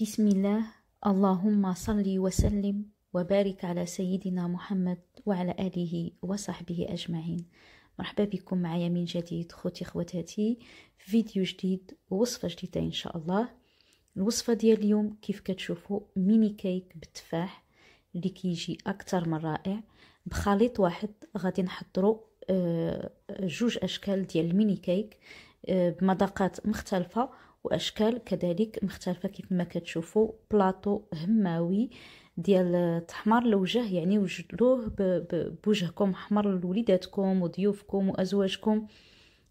بسم الله اللهم صل وسلم وبارك على سيدنا محمد وعلى آله وصحبه أجمعين مرحبا بكم معايا من جديد خوتي خواتاتي فيديو جديد ووصفة جديدة إن شاء الله الوصفة ديال اليوم كيف كتشوفوا ميني كيك بالتفاح اللي كيجي أكثر من رائع بخليط واحد غادي نحضروا جوج أشكال ديال الميني كيك بمذاقات مختلفة واشكال كذلك مختلفه كيف ما كتشوفوا بلاطو هماوي ديال التحمر الوجه يعني وجدوه بوجهكم احمر لوليداتكم وضيوفكم وازواجكم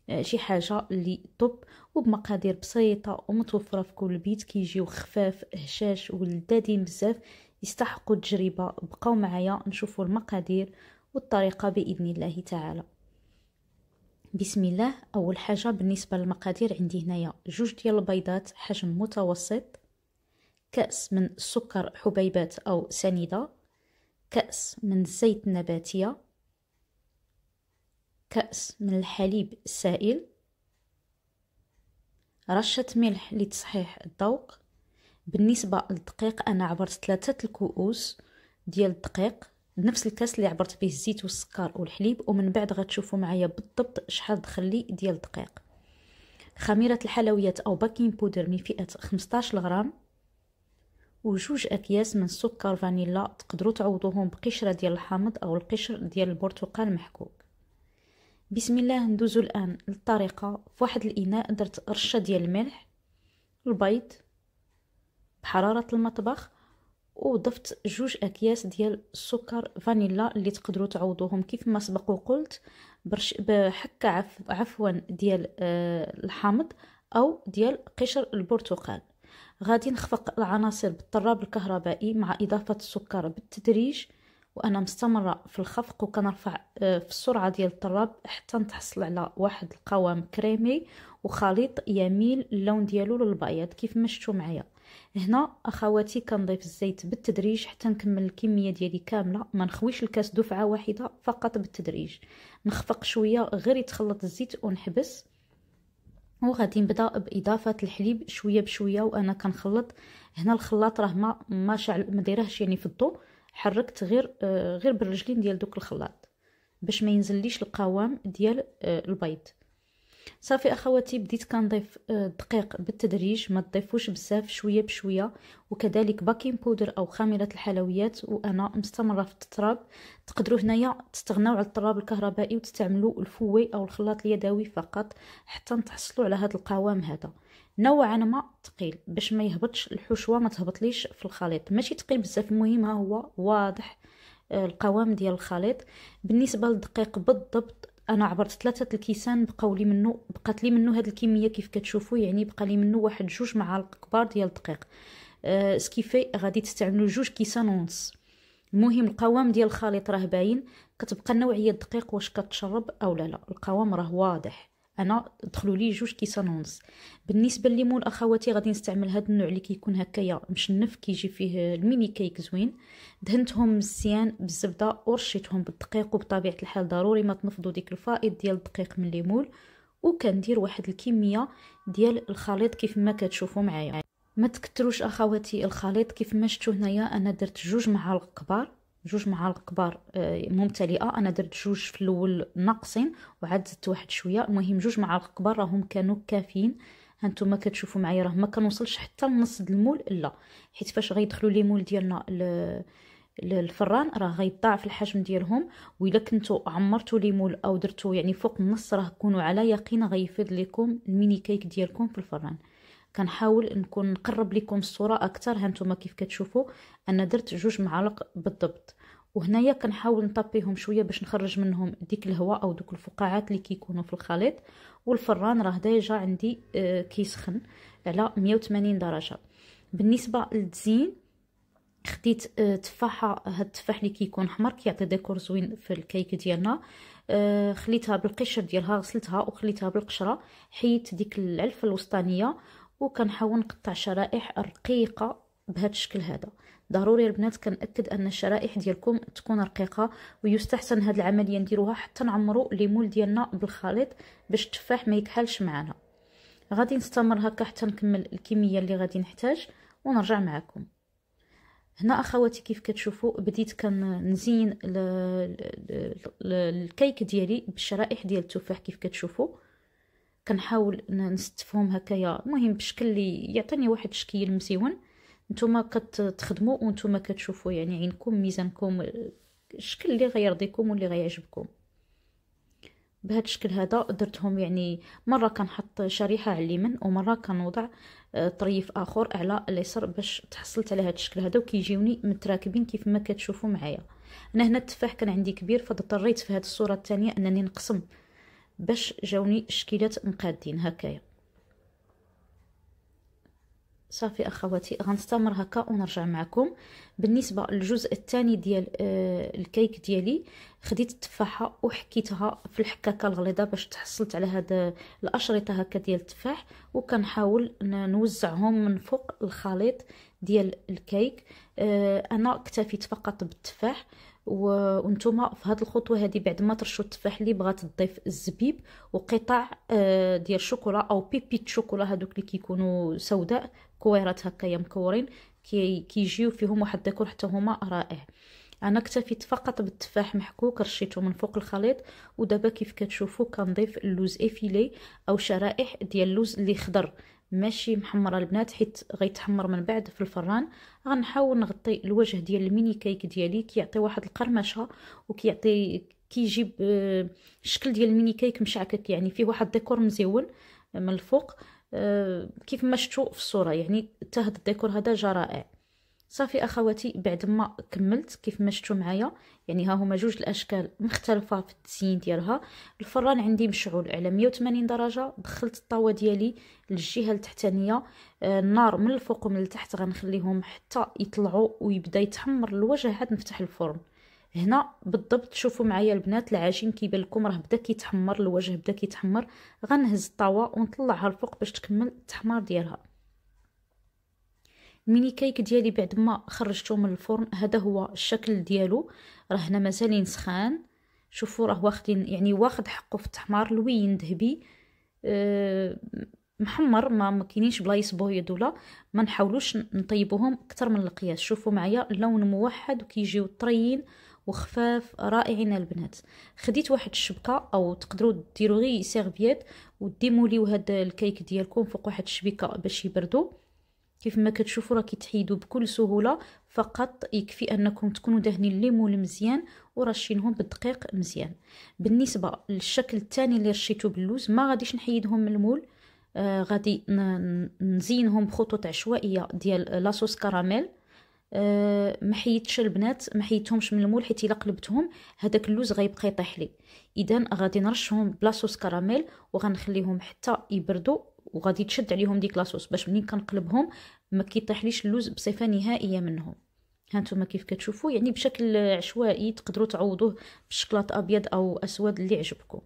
آه، شي حاجه اللي طب وبمقادير بسيطه ومتوفره في كل بيت كيجيو خفاف هشاش ولذاذين بزاف يستحقوا التجربه بقاو معايا نشوفوا المقادير والطريقه باذن الله تعالى بسم الله اول حاجه بالنسبه للمقادير عندي هنايا جوج ديال البيضات حجم متوسط كاس من السكر حبيبات او سنيده كاس من الزيت النباتيه كاس من الحليب السائل رشه ملح لتصحيح الذوق بالنسبه للدقيق انا عبرت ثلاثه الكؤوس ديال الدقيق بنفس الكاس اللي عبرت فيه الزيت والسكر والحليب ومن بعد غتشوفوا معايا بالضبط شحال دخل ديال الدقيق خميرة الحلويات أو باكين بودر من فئة 15 غرام وجوج أكياس من السكر فانيلا تقدروا تعوضوهم بقشرة ديال الحامض أو القشر ديال البرتقال محكوك بسم الله ندوزو الآن للطريقة في واحد الإناء درت رشة ديال الملح البيض بحرارة المطبخ وضفت جوج اكياس ديال السكر فانيلا اللي تقدروا تعوضوهم كيف ما سبق وقلت برش بحكه عف عفوا ديال آه، الحامض او ديال قشر البرتقال غادي نخفق العناصر بالطراب الكهربائي مع اضافه السكر بالتدريج وانا مستمره في الخفق وكنرفع آه، في السرعه ديال الطراب حتى نتحصل على واحد القوام كريمي وخليط يميل اللون ديالو للبياض كيف ما شفتوا معايا هنا اخواتي كنضيف الزيت بالتدريج حتى نكمل الكميه ديالي كامله ما نخويش الكاس دفعه واحده فقط بالتدريج نخفق شويه غير يتخلط الزيت ونحبس وغادي نبدا باضافه الحليب شويه بشويه وانا كنخلط هنا الخلاط راه ما ما شعل ما دايرهش يعني في الضو حركت غير آه غير بالرجلين ديال دوك الخلاط باش ما ينزليش القوام ديال آه البيض صافي اخواتي بديت كنضيف الدقيق آه، بالتدريج ما تضيفوش بزاف شويه بشويه وكذلك باكين بودر او خميره الحلويات وانا مستمره في التراب تقدروا هنايا تستغناو على التراب الكهربائي وتستعملوا الفوي او الخلاط اليدوي فقط حتى تحصلوا على هذا القوام هذا نوعا ما ثقيل باش ما يهبطش الحشوه ما تهبطليش في الخليط ماشي ثقيل بزاف المهم ها هو واضح آه، القوام ديال الخليط بالنسبه للدقيق بالضبط انا عبرت ثلاثه الكيسان بقاو لي منه بقات لي منه هاد الكميه كيف كتشوفوا يعني بقى لي منه واحد جوج معالق كبار ديال الدقيق سكيفي آه، غادي تستعملوا جوج كيسان ونص المهم القوام ديال الخليط راه باين كتبقى النوعيه الدقيق واش كتشرب او لا لا القوام راه واضح انا دخلوا لي جوج كيسانونس ونص بالنسبه لليمون اخواتي غادي نستعمل هذا النوع اللي كيكون هكايا مشنف كيجي فيه الميني كيك زوين دهنتهم مزيان بالزبده ورشيتهم بالدقيق وبطبيعه الحال ضروري ما تنفضوا ديك الفائض ديال الدقيق من الليمون وكندير واحد الكميه ديال الخليط كيف ما كتشوفوا معايا ما تكتروش اخواتي الخليط كيف ما شفتوا هنايا انا درت جوج معالق كبار جوج معالق كبار آه، ممتلئه انا درت جوج في الاول ناقصين وعاد زدت واحد شويه المهم جوج معالق كبار راهم كانوا كافيين هانتوما كتشوفوا معايا راه ما كنوصلش حتى لنص المول لا حيت فاش غيدخلوا لي مول ديالنا الفران راه غيضاعف الحجم ديالهم وإلا كنتو عمرتو ليمول او درتو يعني فوق النص راه كونوا على يقين غيفيض لكم الميني كيك ديالكم في الفران كنحاول نكون نقرب لكم الصوره اكثر هانتوما كيف كتشوفوا انا درت جوج معالق بالضبط وهنايا كنحاول نطبيهم شويه باش نخرج منهم ديك الهواء او دوك الفقاعات اللي كيكونوا في الخليط والفران راه ديجا عندي آه، كيسخن على 180 درجه بالنسبه للتزيين خديت آه، تفاحه هاد التفاح اللي كيكون احمر كيعطي ديكور زوين في الكيك ديالنا آه، خليتها بالقشر ديالها غسلتها وخليتها بالقشره حيت ديك العلفه الوسطانيه وكنحاول نقطع شرائح رقيقه بهذا الشكل هذا ضروري البنات كنأكد ان الشرائح ديالكم تكون رقيقه ويستحسن هاد العمليه نديروها حتى نعمرو ليمول ديالنا بالخليط باش التفاح ما يكحلش معنا غادي نستمر هكا حتى نكمل الكميه اللي غادي نحتاج ونرجع معكم هنا اخواتي كيف كتشوفوا بديت كنزين الكيك ديالي بالشرائح ديال التفاح كيف كتشوفوا كنحاول نستفهم هكايا المهم بشكل اللي يعطيني واحد الشكل مسيون نتوما كتخدموا وانتوما كتشوفوا يعني عينكم ميزانكم الشكل اللي غيرضيكم واللي غيعجبكم بهذا الشكل هذا درتهم يعني مره كنحط شريحه على اليمين ومره كنوضع آه، طريف اخر على اليسر باش تحصلت على هذا الشكل هذا وكيجيوني متراكبين كيف ما كتشوفوا معايا انا هنا التفاح كان عندي كبير فاضطريت في هذه الصوره الثانيه انني نقسم باش جاوني شكيلات مقادين هكايا صافي اخواتي غنستمر هكا ونرجع معكم بالنسبه للجزء الثاني ديال آه الكيك ديالي خديت التفاحه وحكيتها في الحكاكه الغليظه باش تحصلت على هاد الاشرطه هكا ديال التفاح وكنحاول نوزعهم من فوق الخليط ديال الكيك آه انا اكتفيت فقط بالتفاح وانتم في هذه الخطوه هذه بعد ما ترشوا التفاح اللي بغات تضيف الزبيب وقطع آه، ديال الشوكولا او بيبيت شوكولا هذوك اللي كيكونوا سوداء كويرات هكا يا مكورين كيجيو كي فيهم واحد الديكور حتى هما رائع انا اكتفيت فقط بالتفاح محكوك رشيته من فوق الخليط ودابا كيف كتشوفوا كنضيف اللوز افيلي او شرائح ديال اللوز اللي خضر ماشي محمره البنات حيت غيتحمر من بعد في الفران غنحاول نغطي الوجه ديال الميني كيك ديالي كيعطي واحد القرمشه وكيعطي كيجيب الشكل آه، ديال الميني كيك مشعكك يعني فيه واحد ديكور مزيون آه، من الفوق آه، كيف ما شفتوا في الصوره يعني حتى هذا الديكور هذا جا رائع صافي اخواتي بعد ما كملت كيف ما شفتوا معايا يعني ها هما جوج الاشكال مختلفه في التزيين ديالها الفران عندي مشعول على 180 درجه دخلت الطاوه ديالي للجهه التحتانيه آه النار من الفوق ومن التحت غنخليهم حتى يطلعوا ويبدا يتحمر الوجه عاد نفتح الفرن هنا بالضبط شوفوا معايا البنات العجين كيبان لكم راه بدا كيتحمر الوجه بدا كيتحمر غنهز الطاوه ونطلعها الفوق باش تكمل التحمار ديالها الميني كيك ديالي بعد ما خرجته من الفرن هذا هو الشكل ديالو راه هنا مازالين سخان شوفوا راه واخدين يعني واخد حقه في التحمار لوين ذهبي أه محمر ما مكينينش بلايص بويض ولا ما نحاولوش نطيبوهم اكثر من القياس شوفوا معايا اللون موحد وكيجيو طريين وخفاف رائعين البنات خديت واحد الشبكه او تقدروا ديروا غير سيرفيات وديموليو هذا الكيك ديالكم فوق واحد الشبكه باش يبردوا كيف ما كتشوفوا راه كيتحيدوا بكل سهوله فقط يكفي انكم تكونوا دهنين الليمون مزيان ورشينهم بالدقيق مزيان بالنسبه للشكل الثاني اللي رشيته باللوز ما غاديش نحيدهم من المول آه غادي نزينهم بخطوط عشوائيه ديال لاصوص كراميل أه ما حيدتش البنات ما حيدتهمش من المول حيت الا قلبتهم هذاك اللوز غيبقى يطيح لي اذا غادي نرشهم بلاصوص كراميل وغنخليهم حتى يبردوا وغادي تشد عليهم ديك لاصوص باش منين كنقلبهم ما كيطيحليش اللوز بصفه نهائيه منهم هانتوما كيف كتشوفوا يعني بشكل عشوائي تقدروا تعوضوه بشكلاط ابيض او اسود اللي عجبكم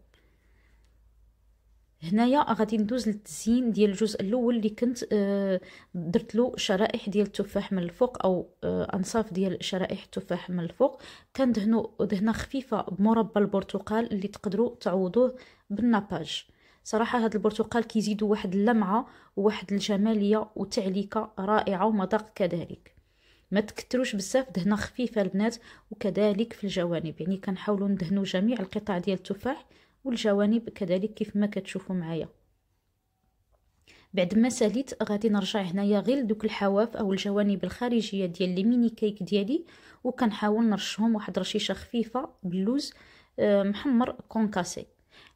هنايا غادي ندوز للتزيين ديال الجزء الاول اللي كنت آه، درت له شرائح ديال التفاح من الفوق او آه، انصاف ديال شرائح التفاح من الفوق كندهنو دهنه خفيفه بمربى البرتقال اللي تقدروا تعوضوه بالناباج صراحه هذا البرتقال كيزيدوا واحد اللمعه وواحد الجماليه وتعليكه رائعه ومذاق كذلك ما تكتروش بزاف دهنه خفيفه البنات وكذلك في الجوانب يعني كنحاولوا ندهنوا جميع القطع ديال التفاح والجوانب كذلك كيف ما كتشوفوا معايا بعد ما ساليت غادي نرجع هنايا غير دوك الحواف او الجوانب الخارجيه ديال لي ميني كيك ديالي وكنحاول نرشهم واحد رشيشه خفيفه باللوز آه، محمر كونكاسي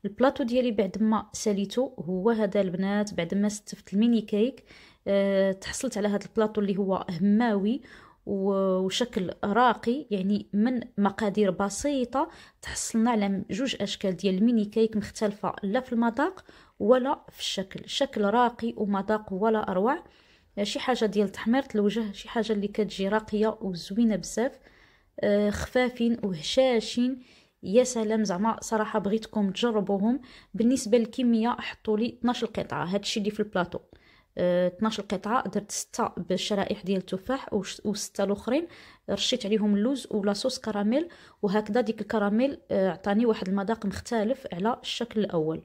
البلاطو ديالي بعد ما ساليته هو هذا البنات بعد ما استفت الميني كيك أه تحصلت على هذا البلاطو اللي هو هماوي وشكل راقي يعني من مقادير بسيطه تحصلنا على جوج اشكال ديال الميني كيك مختلفه لا في المذاق ولا في الشكل شكل راقي ومذاق ولا اروع آه، شي حاجه ديال تحميره الوجه شي حاجه اللي كتجي راقيه وزوينه بزاف آه، خفافين وهشاشين يا سلام زعما صراحه بغيتكم تجربوهم بالنسبه للكميه حطوا لي 12 قطعه هادشي اللي في البلاطو اه 12 قطعه درت 6 بالشرائح ديال التفاح و6 الاخرين رشيت عليهم اللوز صوص كراميل وهكذا ديك الكراميل آه، عطاني واحد المذاق مختلف على الشكل الاول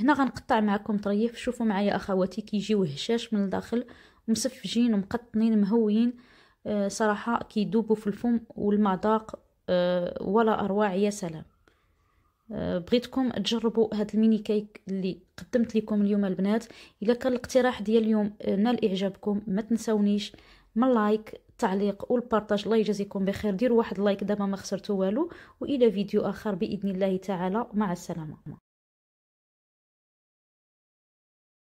هنا غنقطع معكم طريف شوفوا معايا اخواتي كيجيو هشاش من الداخل مسفجين ومقطنين مهويين آه، صراحه كيدوبوا في الفم والمذاق آه، ولا اروع يا سلام آه، بغيتكم تجربوا هاد الميني كيك اللي قدمت لكم اليوم البنات الا كان الاقتراح ديال اليوم آه، نال اعجابكم ما تنسونيش من لايك تعليق والبارطاج الله يجازيكم بخير ديروا واحد لايك دابا ما خسرتوا والو والى فيديو اخر باذن الله تعالى مع السلامه